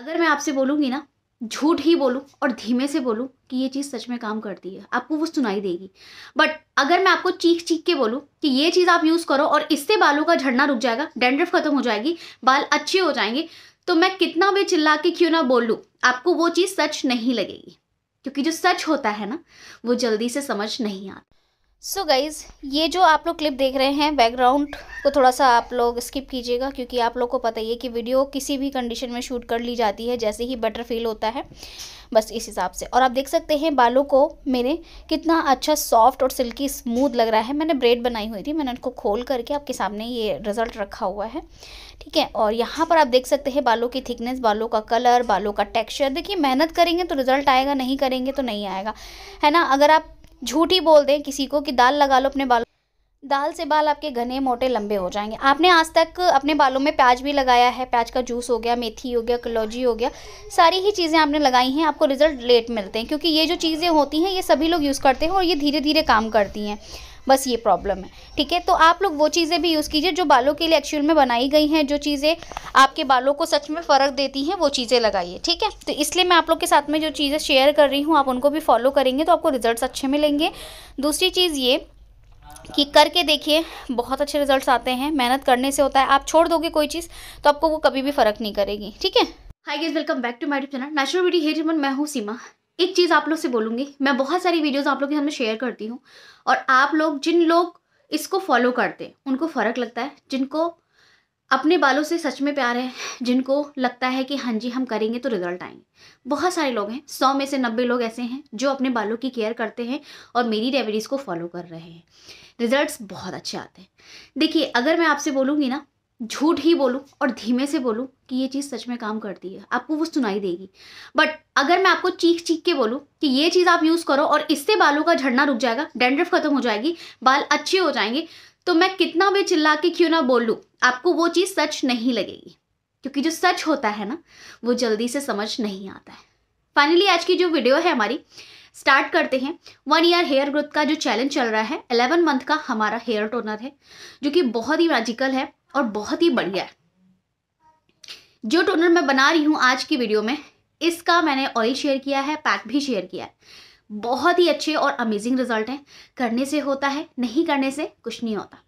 अगर मैं आपसे बोलूँगी ना झूठ ही बोलूँ और धीमे से बोलूँ कि ये चीज़ सच में काम करती है आपको वो सुनाई देगी बट अगर मैं आपको चीख चीख के बोलूँ कि ये चीज़ आप यूज़ करो और इससे बालों का झड़ना रुक जाएगा डेंड्रफ खत्म हो जाएगी बाल अच्छे हो जाएंगे तो मैं कितना भी चिल्ला के क्यों ना बोल लूँ आपको वो चीज़ सच नहीं लगेगी क्योंकि जो सच होता है ना वो जल्दी से समझ नहीं आता सो so गाइज़ ये जो आप लोग क्लिप देख रहे हैं बैकग्राउंड को थोड़ा सा आप लोग स्किप कीजिएगा क्योंकि आप लोग को पता ही है कि वीडियो किसी भी कंडीशन में शूट कर ली जाती है जैसे ही बेटर फील होता है बस इस हिसाब से और आप देख सकते हैं बालों को मेरे कितना अच्छा सॉफ्ट और सिल्की स्मूथ लग रहा है मैंने ब्रेड बनाई हुई थी मैंने उनको खोल करके आपके सामने ये रिज़ल्ट रखा हुआ है ठीक है और यहाँ पर आप देख सकते हैं बालों की थिकनेस बालों का कलर बालों का टेक्स्चर देखिए मेहनत करेंगे तो रिज़ल्ट आएगा नहीं करेंगे तो नहीं आएगा है ना अगर आप झूठ ही बोल दें किसी को कि दाल लगा लो अपने बालों दाल से बाल आपके घने मोटे लंबे हो जाएंगे आपने आज तक अपने बालों में प्याज भी लगाया है प्याज का जूस हो गया मेथी हो गया कलौजी हो गया सारी ही चीज़ें आपने लगाई हैं आपको रिजल्ट लेट मिलते हैं क्योंकि ये जो चीज़ें होती हैं ये सभी लोग यूज़ करते हैं और ये धीरे धीरे काम करती हैं बस ये प्रॉब्लम है ठीक है तो आप लोग वो चीज़ें भी यूज़ कीजिए जो बालों के लिए एक्चुअल में बनाई गई हैं जो चीज़ें आपके बालों को सच में फ़र्क देती हैं वो चीज़ें लगाइए ठीक है तो इसलिए मैं आप लोग के साथ में जो चीज़ें शेयर कर रही हूँ आप उनको भी फॉलो करेंगे तो आपको रिजल्ट अच्छे मिलेंगे दूसरी चीज़ ये कि करके देखिए बहुत अच्छे रिजल्ट्स आते हैं मेहनत करने से होता है आप छोड़ दोगे कोई चीज़ तो आपको वो कभी भी फ़र्क नहीं करेगी ठीक है hi guys welcome back to my channel natural beauty hair मैं हूँ सीमा एक चीज़ आप लोग से बोलूँगी मैं बहुत सारी वीडियोस आप लोग के सामने शेयर करती हूँ और आप लोग जिन लोग इसको फॉलो करते हैं उनको फ़र्क लगता है जिनको अपने बालों से सच में प्यार है जिनको लगता है कि हाँ जी हम करेंगे तो रिजल्ट आएंगे बहुत सारे लोग हैं सौ में से नब्बे लोग ऐसे हैं जो अपने बालों की केयर करते हैं और मेरी रेमेडीज़ को फॉलो कर रहे हैं रिजल्ट्स बहुत अच्छे आते हैं देखिए अगर मैं आपसे बोलूँगी ना झूठ ही बोलूँ और धीमे से बोलूँ कि ये चीज़ सच में काम करती है आपको वो सुनाई देगी बट अगर मैं आपको चीख चीख के बोलूँ कि ये चीज़ आप यूज़ करो और इससे बालों का झड़ना रुक जाएगा डेंड्रफ खत्म हो जाएगी बाल अच्छे हो जाएंगे तो मैं कितना भी चिल्ला के क्यों ना बोल लूँ आपको वो चीज़ सच नहीं लगेगी क्योंकि जो सच होता है ना वो जल्दी से समझ नहीं आता है फाइनली आज की जो वीडियो है हमारी स्टार्ट करते हैं वन ईयर हेयर ग्रोथ का जो चैलेंज चल रहा है एलेवन मंथ का हमारा हेयर टोनर है जो कि बहुत ही मैजिकल है और बहुत ही बढ़िया है जो टोनर मैं बना रही हूँ आज की वीडियो में इसका मैंने ऑयल शेयर किया है पैक भी शेयर किया है बहुत ही अच्छे और अमेजिंग रिजल्ट हैं करने से होता है नहीं करने से कुछ नहीं होता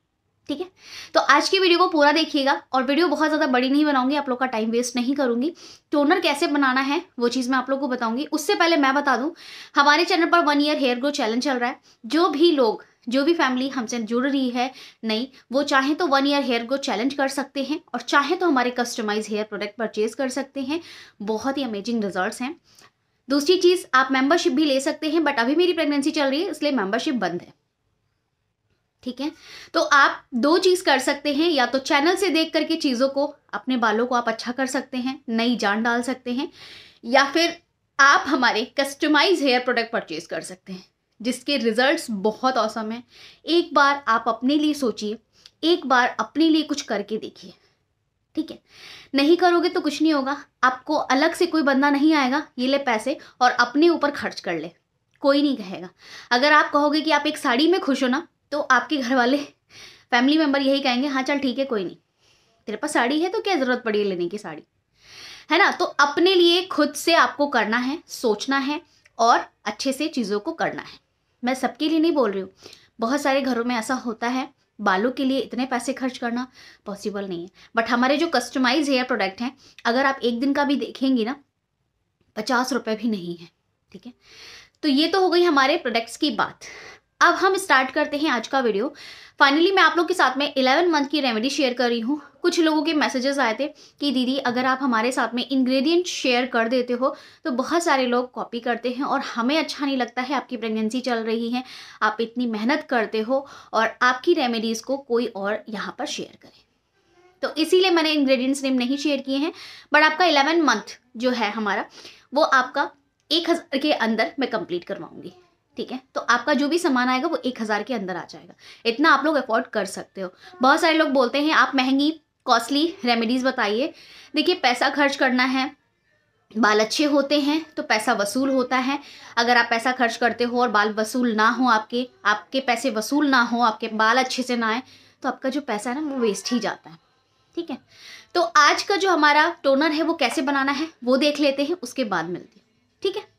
ठीक है तो आज की वीडियो को पूरा देखिएगा और वीडियो बहुत ज़्यादा बड़ी नहीं बनाऊंगी आप लोग का टाइम वेस्ट नहीं करूंगी टोनर कैसे बनाना है वो चीज़ मैं आप लोग को बताऊंगी उससे पहले मैं बता दूँ हमारे चैनल पर one year hair grow challenge चल रहा है जो भी लोग जो भी फैमिली हमसे जुड़ रही है नहीं वो चाहे तो वन ईयर हेयर को चैलेंज कर सकते हैं और चाहे तो हमारे कस्टमाइज हेयर प्रोडक्ट परचेज कर सकते हैं बहुत ही अमेजिंग रिजल्ट हैं दूसरी चीज़ आप मेंबरशिप भी ले सकते हैं बट अभी मेरी प्रेगनेंसी चल रही है इसलिए मेंबरशिप बंद है ठीक है तो आप दो चीज़ कर सकते हैं या तो चैनल से देख करके चीज़ों को अपने बालों को आप अच्छा कर सकते हैं नई जान डाल सकते हैं या फिर आप हमारे कस्टमाइज हेयर प्रोडक्ट परचेज कर सकते हैं जिसके रिजल्ट्स बहुत औसम है एक बार आप अपने लिए सोचिए एक बार अपने लिए कुछ करके देखिए ठीक है नहीं करोगे तो कुछ नहीं होगा आपको अलग से कोई बंदा नहीं आएगा ये ले पैसे और अपने ऊपर खर्च कर ले कोई नहीं कहेगा अगर आप कहोगे कि आप एक साड़ी में खुश हो ना तो आपके घर वाले फैमिली मेम्बर यही कहेंगे हाँ चल ठीक है कोई नहीं तेरे पास साड़ी है तो क्या ज़रूरत पड़ी है लेने की साड़ी है ना तो अपने लिए खुद से आपको करना है सोचना है और अच्छे से चीज़ों को करना है मैं सबके लिए नहीं बोल रही हूँ बहुत सारे घरों में ऐसा होता है बालों के लिए इतने पैसे खर्च करना पॉसिबल नहीं है बट हमारे जो कस्टमाइज हेयर प्रोडक्ट हैं अगर आप एक दिन का भी देखेंगी ना पचास रुपये भी नहीं है ठीक है तो ये तो हो गई हमारे प्रोडक्ट्स की बात अब हम स्टार्ट करते हैं आज का वीडियो फाइनली मैं आप लोग के साथ में इलेवन मंथ की रेमेडी शेयर कर रही हूँ कुछ लोगों के मैसेजेस आए थे कि दीदी अगर आप हमारे साथ में इंग्रेडिएंट शेयर कर देते हो तो बहुत सारे लोग कॉपी करते हैं और हमें अच्छा नहीं लगता है आपकी प्रेगनेंसी चल रही है आप इतनी मेहनत करते हो और आपकी रेमेडीज़ को कोई और यहाँ पर शेयर करे तो इसीलिए मैंने इंग्रेडिएंट्स नेम नहीं शेयर किए हैं बट आपका इलेवन मंथ जो है हमारा वो आपका एक हज़ार के अंदर मैं कंप्लीट करवाऊँगी ठीक है तो आपका जो भी सामान आएगा वो एक हज़ार के अंदर आ जाएगा इतना आप लोग अफोर्ड कर सकते हो बहुत सारे लोग बोलते हैं आप महंगी कॉस्टली रेमेडीज़ बताइए देखिए पैसा खर्च करना है बाल अच्छे होते हैं तो पैसा वसूल होता है अगर आप पैसा खर्च करते हो और बाल वसूल ना हो आपके आपके पैसे वसूल ना हो आपके बाल अच्छे से ना आए तो आपका जो पैसा है ना वो वेस्ट ही जाता है ठीक है तो आज का जो हमारा टोनर है वो कैसे बनाना है वो देख लेते हैं उसके बाद मिलती हैं ठीक है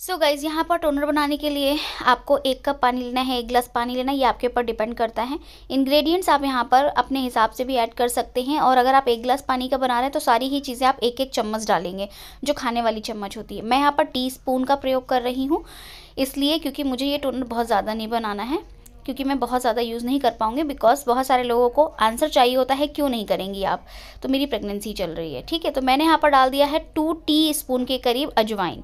सो so गाइज़ यहाँ पर टोनर बनाने के लिए आपको एक कप पानी लेना है एक गिलास पानी लेना है ये आपके ऊपर डिपेंड करता है इंग्रेडिएंट्स आप यहाँ पर अपने हिसाब से भी ऐड कर सकते हैं और अगर आप एक ग्लास पानी का बना रहे हैं तो सारी ही चीज़ें आप एक एक चम्मच डालेंगे जो खाने वाली चम्मच होती है मैं यहाँ पर टी स्पून का प्रयोग कर रही हूँ इसलिए क्योंकि मुझे ये टोनर बहुत ज़्यादा नहीं बनाना है क्योंकि मैं बहुत ज़्यादा यूज़ नहीं कर पाऊँगी बिकॉज बहुत सारे लोगों को आंसर चाहिए होता है क्यों नहीं करेंगी आप तो मेरी प्रेगनेंसी चल रही है ठीक है तो मैंने यहाँ पर डाल दिया है टू टी स्पून के करीब अजवाइन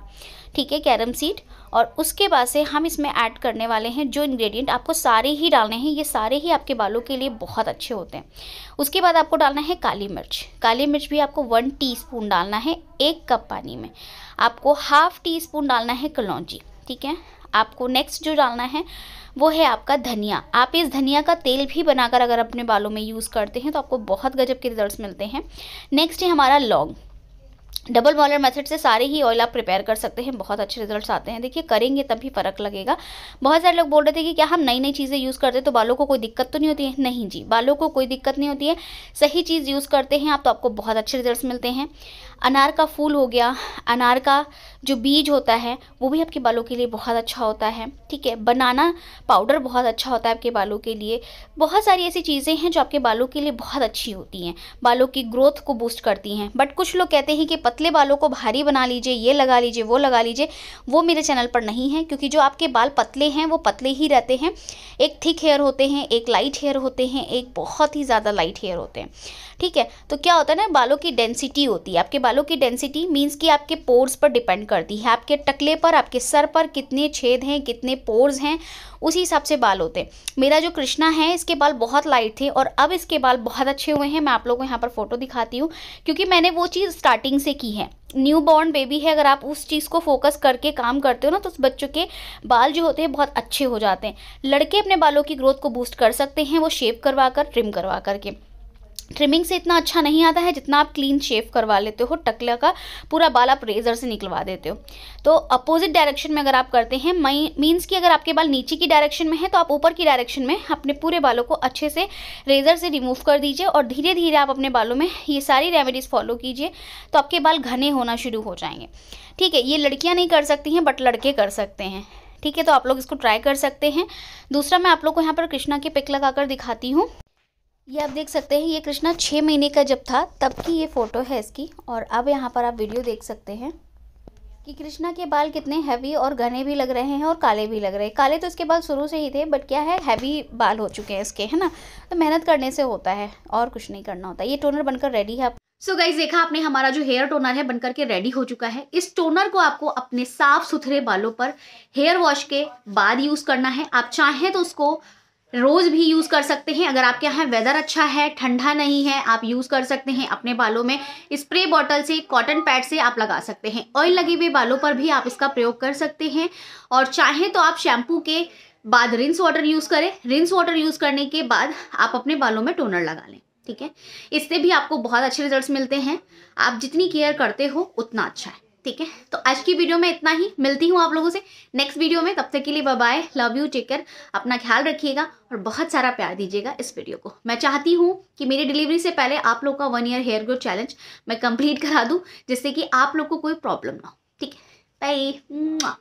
ठीक है कैरम सीड और उसके बाद से हम इसमें ऐड करने वाले हैं जो इंग्रेडिएंट आपको सारे ही डालने हैं ये सारे ही आपके बालों के लिए बहुत अच्छे होते हैं उसके बाद आपको डालना है काली मिर्च काली मिर्च भी आपको वन टीस्पून डालना है एक कप पानी में आपको हाफ टी स्पून डालना है कलौजी ठीक है आपको नेक्स्ट जो डालना है वो है आपका धनिया आप इस धनिया का तेल भी बनाकर अगर अपने बालों में यूज़ करते हैं तो आपको बहुत गजब के रिजल्ट मिलते हैं नेक्स्ट है हमारा लौंग डबल बॉयलर मेथड से सारे ही ऑयल आप प्रिपेयर कर सकते हैं बहुत अच्छे रिजल्ट्स आते हैं देखिए करेंगे तभी फ़र्क लगेगा बहुत सारे लोग बोल रहे थे कि क्या हम नई नई चीज़ें यूज़ करते हैं तो बालों को कोई दिक्कत तो नहीं होती है नहीं जी बालों को कोई दिक्कत नहीं होती है सही चीज़ यूज़ करते हैं आप तो आपको बहुत अच्छे रिजल्ट मिलते हैं अनार का फूल हो गया अनार का जो बीज होता है वो भी आपके बालों के लिए बहुत अच्छा होता है ठीक है बनाना पाउडर बहुत अच्छा होता है आपके बालों के लिए बहुत सारी ऐसी चीज़ें हैं जो आपके बालों के लिए बहुत अच्छी होती हैं बालों की ग्रोथ को बूस्ट करती हैं बट कुछ लोग कहते हैं कि पतले बालों को भारी बना लीजिए ये लगा लीजिए वो लगा लीजिए वो मेरे चैनल पर नहीं है क्योंकि जो आपके बाल पतले हैं वो पतले ही रहते हैं एक थिक हेयर होते हैं एक लाइट हेयर होते हैं एक बहुत ही ज़्यादा लाइट हेयर होते हैं ठीक है तो क्या होता है ना बालों की डेंसिटी होती है आपके बालों की डेंसिटी मीन्स कि आपके पोर्स पर डिपेंड करती है आपके टकले पर आपके सर पर कितने छेद हैं कितने पोर्स हैं उसी हिसाब से बाल होते हैं मेरा जो कृष्णा है इसके बाल बहुत लाइट थे और अब इसके बाल बहुत अच्छे हुए हैं मैं आप लोगों को यहाँ पर फ़ोटो दिखाती हूँ क्योंकि मैंने वो चीज़ स्टार्टिंग से की है न्यू बॉर्न बेबी है अगर आप उस चीज़ को फोकस करके काम करते हो ना तो उस बच्चों के बाल जो होते हैं बहुत अच्छे हो जाते हैं लड़के अपने बालों की ग्रोथ को बूस्ट कर सकते हैं वो शेप करवा कर ट्रिम करवा करके ट्रिमिंग से इतना अच्छा नहीं आता है जितना आप क्लीन शेव करवा लेते हो टकला का पूरा बाल आप रेजर से निकलवा देते हो तो अपोजिट डायरेक्शन में अगर आप करते हैं मई मीन्स कि अगर आपके बाल नीचे की डायरेक्शन में है तो आप ऊपर की डायरेक्शन में अपने पूरे बालों को अच्छे से रेजर से रिमूव कर दीजिए और धीरे धीरे आप अपने बालों में ये सारी रेमेडीज़ फॉलो कीजिए तो आपके बाल घने होना शुरू हो जाएंगे ठीक है ये लड़कियाँ नहीं कर सकती हैं बट लड़के कर सकते हैं ठीक है तो आप लोग इसको ट्राई कर सकते हैं दूसरा मैं आप लोग को यहाँ पर कृष्णा के पिक लगाकर दिखाती हूँ ये आप देख सकते हैं ये कृष्णा छः महीने का जब था तब की ये फ़ोटो है इसकी और अब यहाँ पर आप वीडियो देख सकते हैं कि कृष्णा के बाल कितने हैवी और घने भी लग रहे हैं और काले भी लग रहे हैं काले तो इसके बाल शुरू से ही थे बट क्या है हैवी बाल हो चुके हैं इसके है ना तो मेहनत करने से होता है और कुछ नहीं करना होता ये टोनर बनकर रेडी है सो so गाइज देखा आपने हमारा जो हेयर टोनर है बनकर के रेडी हो चुका है इस टोनर को आपको अपने साफ सुथरे बालों पर हेयर वॉश के बाद यूज़ करना है आप चाहें तो उसको रोज़ भी यूज़ कर सकते हैं अगर आपके यहाँ वेदर अच्छा है ठंडा नहीं है आप यूज़ कर सकते हैं अपने बालों में स्प्रे बॉटल से कॉटन पैड से आप लगा सकते हैं ऑयल लगे हुए बालों पर भी आप इसका प्रयोग कर सकते हैं और चाहें तो आप शैम्पू के बाद रिंस वाटर यूज़ करें रिंस वाटर यूज़ करने के बाद आप अपने बालों में टोनर लगा लें ठीक है इससे भी आपको बहुत अच्छे रिजल्ट मिलते हैं आप जितनी केयर करते हो उतना अच्छा है ठीक है तो आज की वीडियो में इतना ही मिलती हूँ आप लोगों से नेक्स्ट वीडियो में तब तक के लिए bye bye love you take care अपना ख्याल रखिएगा और बहुत सारा प्यार दीजिएगा इस वीडियो को मैं चाहती हूँ कि मेरी डिलीवरी से पहले आप लोग का one year hair growth challenge मैं कंप्लीट करा दूँ जिससे कि आप लोग को कोई प्रॉब्लम ना हो ठीक है बाय